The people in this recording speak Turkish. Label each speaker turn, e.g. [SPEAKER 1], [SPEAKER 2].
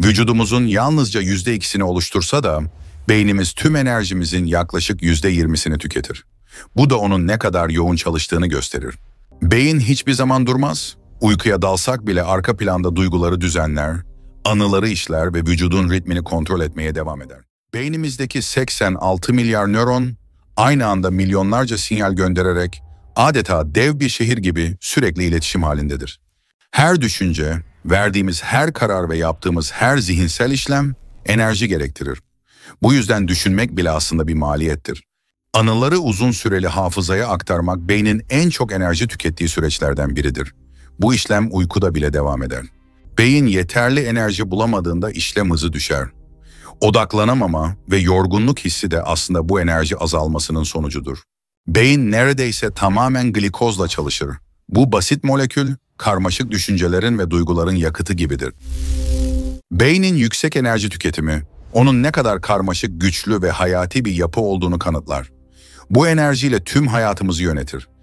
[SPEAKER 1] Vücudumuzun yalnızca yüzde ikisini oluştursa da beynimiz tüm enerjimizin yaklaşık yüzde yirmisini tüketir. Bu da onun ne kadar yoğun çalıştığını gösterir. Beyin hiçbir zaman durmaz. Uykuya dalsak bile arka planda duyguları düzenler, anıları işler ve vücudun ritmini kontrol etmeye devam eder. Beynimizdeki 86 milyar nöron aynı anda milyonlarca sinyal göndererek adeta dev bir şehir gibi sürekli iletişim halindedir. Her düşünce, Verdiğimiz her karar ve yaptığımız her zihinsel işlem enerji gerektirir. Bu yüzden düşünmek bile aslında bir maliyettir. Anıları uzun süreli hafızaya aktarmak beynin en çok enerji tükettiği süreçlerden biridir. Bu işlem uykuda bile devam eder. Beyin yeterli enerji bulamadığında işlem hızı düşer. Odaklanamama ve yorgunluk hissi de aslında bu enerji azalmasının sonucudur. Beyin neredeyse tamamen glikozla çalışır. Bu basit molekül karmaşık düşüncelerin ve duyguların yakıtı gibidir. Beynin yüksek enerji tüketimi, onun ne kadar karmaşık, güçlü ve hayati bir yapı olduğunu kanıtlar. Bu enerjiyle tüm hayatımızı yönetir.